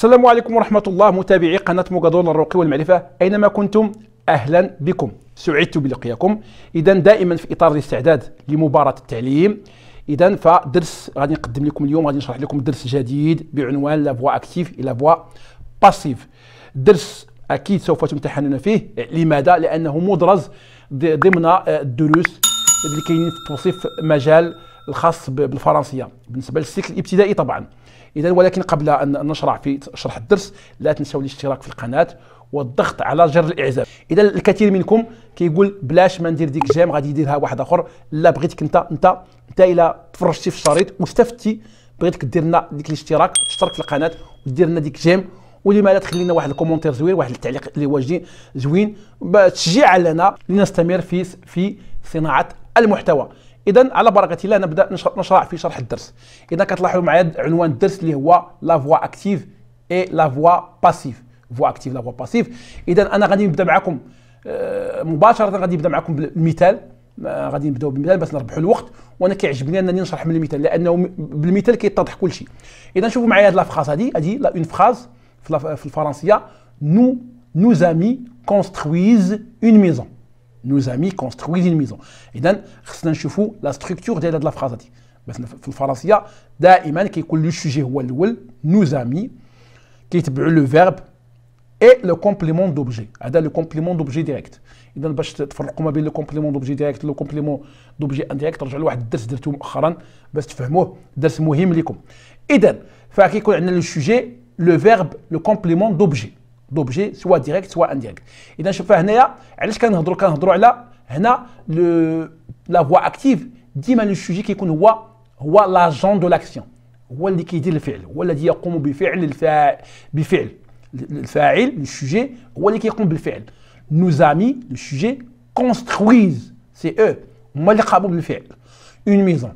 السلام عليكم ورحمة الله متابعي قناة مقادور الرقي والمعرفة أينما كنتم أهلا بكم سعدت بلقياكم إذا دائما في إطار الاستعداد لمباراة التعليم إذا فدرس غادي نقدم لكم اليوم غادي نشرح لكم درس جديد بعنوان لافوا أكتيف إلى فوا باسيف درس أكيد سوف تمتحنون فيه لماذا؟ لأنه مدرج ضمن الدروس آه، اللي كاينين في توصيف مجال الخاص بالفرنسيه بالنسبه للسيكل الابتدائي طبعا اذا ولكن قبل ان نشرع في شرح الدرس لا تنسوا الاشتراك في القناه والضغط على جر الاعجاب اذا الكثير منكم كيقول بلاش ما ندير ديك جيم غادي يديرها واحد اخر لا بغيتك انت انت انت الا تفرجتي في الشريط واستفدتي بغيتك دير لنا ديك الاشتراك تشترك في القناه ودير لنا ديك جيم ولما لا تخلي لنا واحد الكومونتير زوين واحد التعليق اللي هو زوين تشجيع لنا لنستمر في في صناعه المحتوى اذا على بركه الله نبدا نشرع في شرح الدرس اذا كتلاحظوا معايا عنوان الدرس اللي هو لا فوا اكتيف اي لا فوا باسيف فوا اكتيف لا فوا باسيف اذا انا غادي نبدا معكم آه، مباشره غادي نبدا معكم بالمثال آه، غادي نبداو بالمثال باش نربحوا الوقت وانا كيعجبني انني نشرح من المثال لانه بالمثال كيتضح كل شيء اذا شوفوا معايا هاد لافخاز هادي هادي لا اون فراز في الفرنسيه نو نو زامي كونستخويز اون ميزون nos amis construisent une maison. Et donc, la structure de la phrase. Dans le français, il y a le sujet, nos amis, qui est le verbe et le complément d'objet. C'est le complément d'objet direct. Et donc, pour le complément d'objet direct, le complément d'objet indirect, je vais vous donner un peu de temps pour vous donc, le sujet, le verbe, le complément d'objet d'objets, soit direct, soit indirect. Et dans ce cas, nous la voix active, dit le sujet qui est l'agent de l'action. Le sujet, le sujet, le le fait, le sujet, le sujet, le le fait. nos amis, le sujet, construisent, c'est eux, une maison.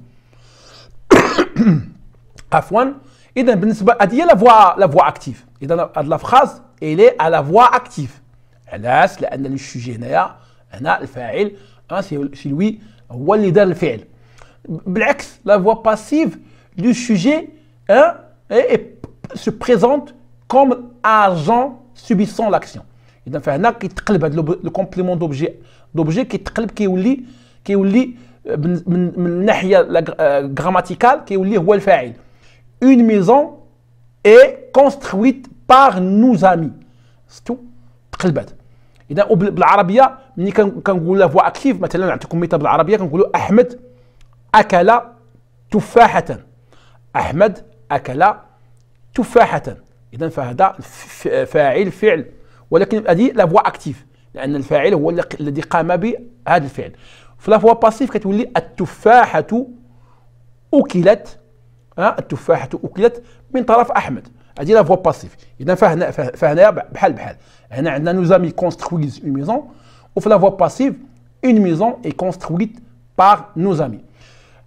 Afouane, et dans ben, la voix active, et dans la phrase, elle est à la voix active. Alas, le sujet n'a un al-fa'il, c'est lui, walida al-fa'il. Blex, la voix passive, le sujet hein, et, se présente comme agent subissant l'action. Il y a un acte qui est le complément d'objet, d'objet qui est qui est lit, qui est lit, euh, la euh, grammaticale, qui est lit, ou Une maison est construite باغ نو زامي ستو تقلبات اذا بالعربيه ملي كنقول لا فوا اكتيف مثلا نعطيكم مثال بالعربيه كنقولوا احمد اكل تفاحه احمد اكل تفاحه اذا فهذا فاعل فعل ولكن هذه لا فوا اكتيف لان الفاعل هو الذي قام بهذا الفعل في لا فوا باسيف كتولي التفاحه اكلت التفاحه اكلت من طرف احمد à dire la voix passive il vient faire faire faire un air beh beh un un de nos amis construisent une maison au faire la voix passive une maison est construite par nos amis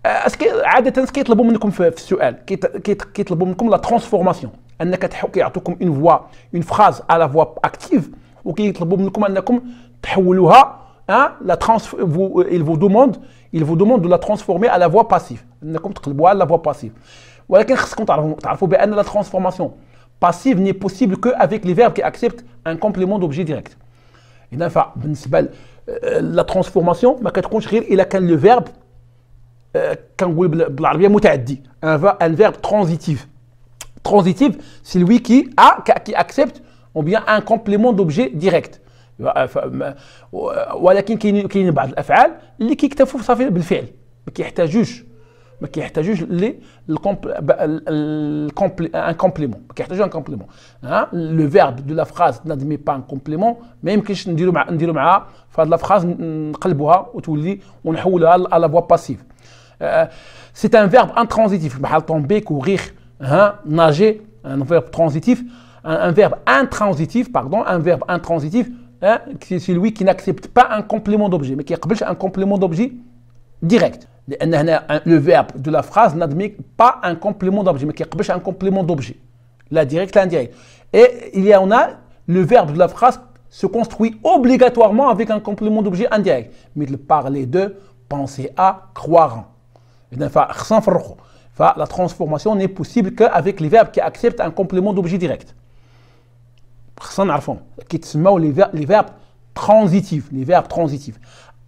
euh, est-ce que à certaines quel est le bon mot de comme féminin quel est quel est le bon mot la transformation on ne peut tout comme une voix une phrase à la voix active ou le bon mot de comme la transformation il vous demande euh, il vous demande de la transformer à la voix passive le bon mot à la voix passive la transformation passive n'est possible qu'avec les verbes qui acceptent un complément d'objet direct. Euh, la transformation, Il le verbe euh, verbe transitif. Transitif, c'est celui qui accepte, un complément d'objet direct. un qui est qui mais qui est bah, un complément hein. le verbe de la phrase n'admet pas un complément même si le on dit la phrase mm, qu'elle boit la voix passive euh, c'est un verbe intransitif bah, tomber courir hein, nager un verbe transitif un verbe intransitif pardon un verbe intransitif c'est hein, celui qui n'accepte pas un complément d'objet mais qui accepte un complément d'objet direct le verbe de la phrase n'admet pas un complément d'objet qui كيقبلش un complément d'objet La directe, la indirecte. et il y en a le verbe de la phrase se construit obligatoirement avec un complément d'objet indirect Mais il parler de penser à croire en la transformation n'est possible qu'avec les verbes qui acceptent un complément d'objet direct les verbes transitifs les verbes transitifs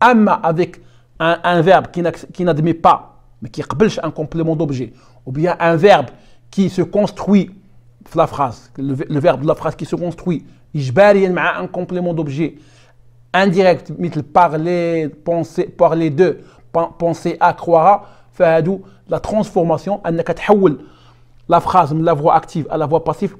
Ama avec un, verbe qui n'admet pas, mais qui est un complément d'objet, ou bien un verbe qui se construit la phrase, le, verbe de la phrase qui se construit, un complément d'objet indirect, parler, penser, parler d'eux, penser à, croire, la transformation, la phrase de la voix active à la voix passive,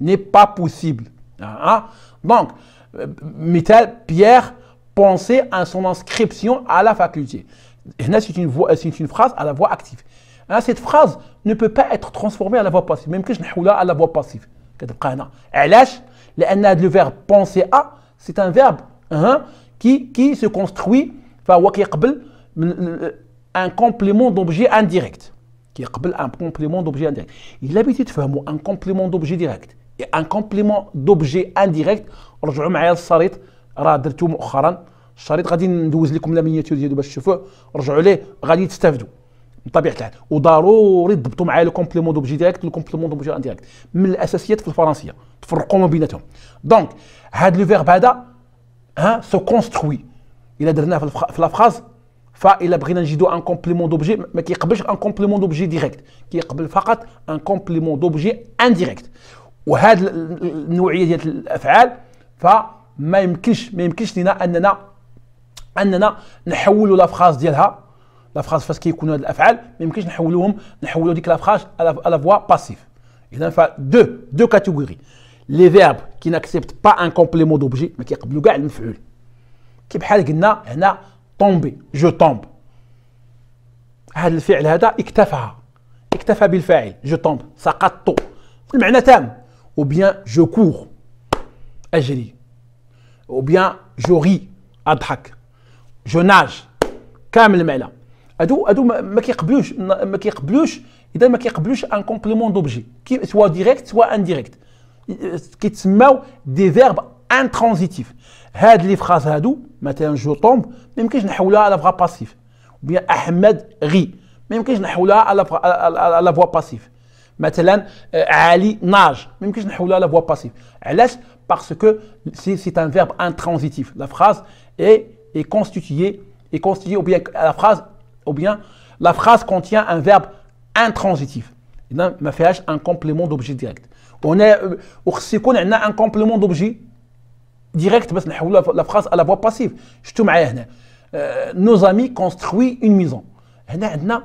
n'est pas possible. Ah, ah. Donc, euh, Pierre, penser à son inscription à la faculté. C'est une, une phrase à la voix active. Hein, cette phrase ne peut pas être transformée à la voix passive. Même que je n'ai à la voix passive. Le verbe penser à, c'est un verbe hein, qui, se construit euh, un complément d'objet indirect. Qui un complément d'objet indirect. Il a l'habitude de faire un complément d'objet direct. Et un complément d'objet indirect, راه درتو مؤخرا الشريط غادي ندوز لكم لا مينياتور ديالو باش تشوفوه رجعوا ليه غادي تستافدوا بطبيعه الحال وضروري تضبطوا معايا لو كومبليمون دوبجي ديريكت لو كومبليمون دوبجي انديريكت من الاساسيات في الفرنسيه تفرقوا ما بيناتهم دونك هاد لو فيرب هذا ها سو كونستروي الا درناه في لافراز فالا بغينا نجدو ان كومبليمون دوبجي ما كيقبلش ان كومبليمون دوبجي ديريكت كيقبل فقط ان كومبليمون دوبجي انديريكت وهاد النوعيه ديال الافعال ف ما يمكنش ما يمكنش لينا اننا اننا نحولوا لافخاز ديالها لافخاز فاش كيكونوا هاد الافعال ما يمكنش نحولوهم نحولوا ديك لافخاز على فوا باسيف اذا ف دو دو كاتيجوري لي فيرب كي ناكسبت با ان كومبليمون دوبجي ما كيقبلوا كاع المفعول كي بحال قلنا هنا طومبي جو طومب هذا الفعل هذا اكتفى اكتفى بالفاعل جو طومب سقطت المعنى تام وبيان جو كور اجري او بيان جو ري اضحك جو ناج كامل المعنى هادو هادو ما كيقبلوش ما كيقبلوش اذا ما كيقبلوش ان كومبليمون دوبجي سوا ديريكت سوا انديريكت كيتسماو دي فيرب ان انترانزيتيف هاد لي فراز هادو مثلا جو طومب ما يمكنش نحولها على فوا باسيف بيان احمد غي ما يمكنش نحولها على على فوا باسيف مثلا علي ناج ما يمكنش نحولها على فوا باسيف علاش parce que c'est un verbe intransitif. La phrase est, constituée, est constituée ou, bien, la phrase, bien la phrase contient un verbe intransitif. Il un complément d'objet direct. On est, euh, a un complément d'objet direct, parce a la phrase à la voix passive. Euh, nos amis construisent une maison. On a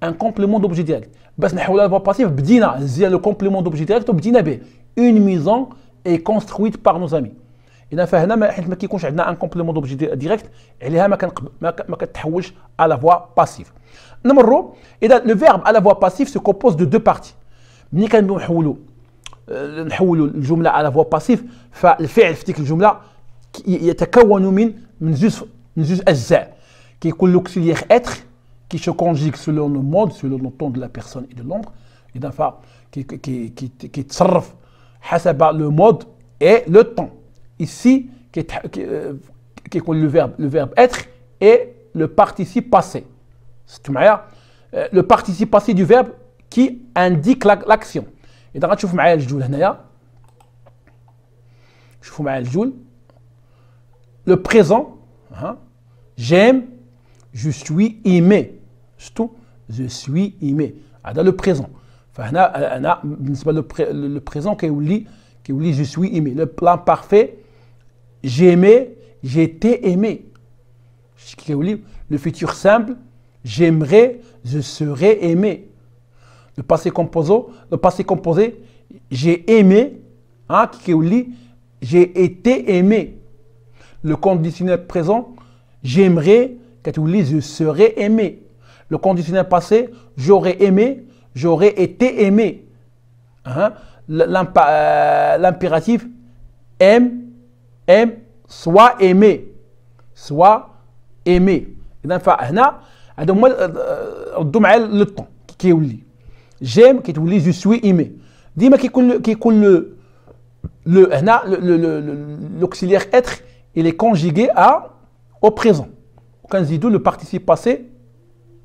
un complément d'objet direct. Parce la voix passive, le complément d'objet direct, une maison et construite par nos amis. Et là, il a un complément d'objet direct, a à la voix passive. le verbe à la voix passive se compose de deux parties. on la à la voix passive, le fait de la un peu de Qui est être, qui se conjugue selon le monde, selon le temps de la personne et de l'ombre, et qui qui le mode et le temps. Ici, qui euh, le verbe, le verbe être et le participe passé. C'est euh, le participe passé du verbe qui indique l'action. Et donc, tu vois le Le présent, hein, j'aime, je suis aimé. Je suis aimé. Ah, dans le présent le présent qui qui كيولي je suis aimé ». Le plan parfait, « j'ai aimé »,« j'étais aimé aimé ». Le futur simple, « j'aimerais je serais aimé le passé composé le passé composé j'ai aimé hein lit j'ai été aimé le conditionnel présent j'aimerais lit je serais aimé le conditionnel passé j'aurais aimé j'aurais été aimé. Hein, euh, l'impératif aime, aime, soit aimé. Soit aimé. Donc, moi, euh, euh, le temps qui est J'aime, qui est je suis aimé. Dis-moi qui coule le. L'auxiliaire être, il est conjugué à, au présent. Quand je dis le participe passé,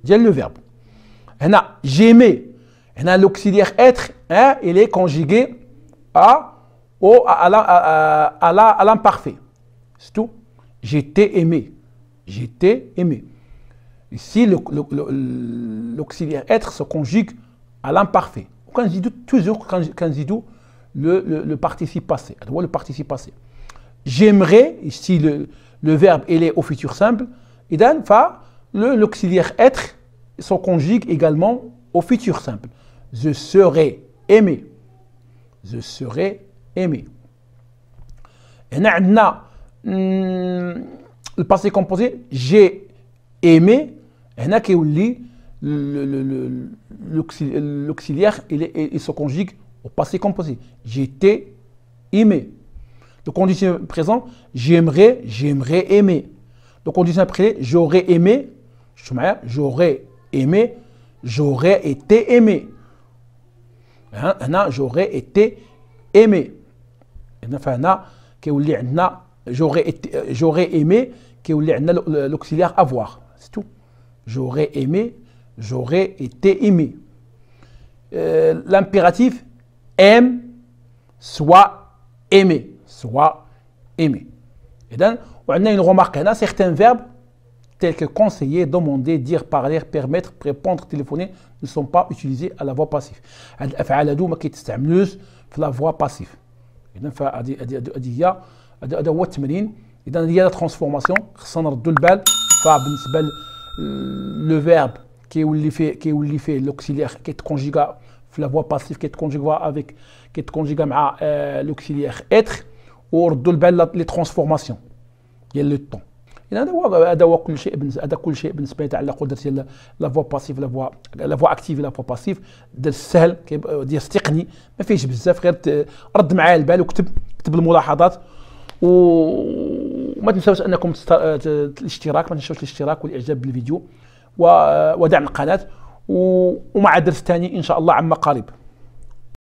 j'ai le verbe. J'aimais l'auxiliaire être, hein, il est conjugué à, à, l'imparfait. C'est tout. J'étais aimé. J'étais aimé. Ici, l'auxiliaire être se conjugue à l'imparfait. Quand toujours, quand le, le, participe passé. Le participe passé. J'aimerais, ici le, verbe est au futur simple, et donc l'auxiliaire être se conjugue également au futur simple je serai aimé. Je serai aimé. Et là, hmm, le passé composé, j'ai aimé. Et là, l'auxiliaire, il, se conjugue au passé composé. J'étais aimé. Le condition présent, j'aimerais, j'aimerais aimer. Le condition après, j'aurais aimé, j'aurais aimé, j'aurais été aimé. Hein? j'aurais été aimé euh, j'aurais aimé l'auxiliaire avoir c'est tout j'aurais aimé j'aurais été aimé euh, l'impératif aime soit aimé soit aimé et donc on a une remarque on a certains verbes tels que conseiller, demander, dire, parler, permettre, répondre, téléphoner, ne sont pas utilisés à la voix passive. Al-af'aladou maqit sta'amnus, la voix passive. il y a des transformations, il y a la transformation, le verbe qui est où l'auxiliaire, qui est conjugué, la voix passive qui est conjugué avec, qui euh, l'auxiliaire être, ou dulbal, les transformations, il y a le temps. يعني هذا هو هذا هو كل شيء هذا كل شيء بالنسبه يتعلق درت لا فوا باسيف لا فوا لا فوا اكتيف لا فوا باسيف دير السهل ديال التقني ما فيهش بزاف غير رد معايا البال وكتب كتب الملاحظات وما تنساوش انكم الاشتراك ما تنساوش الاشتراك والاعجاب بالفيديو ودعم القناه ومع درس ثاني ان شاء الله عما قريب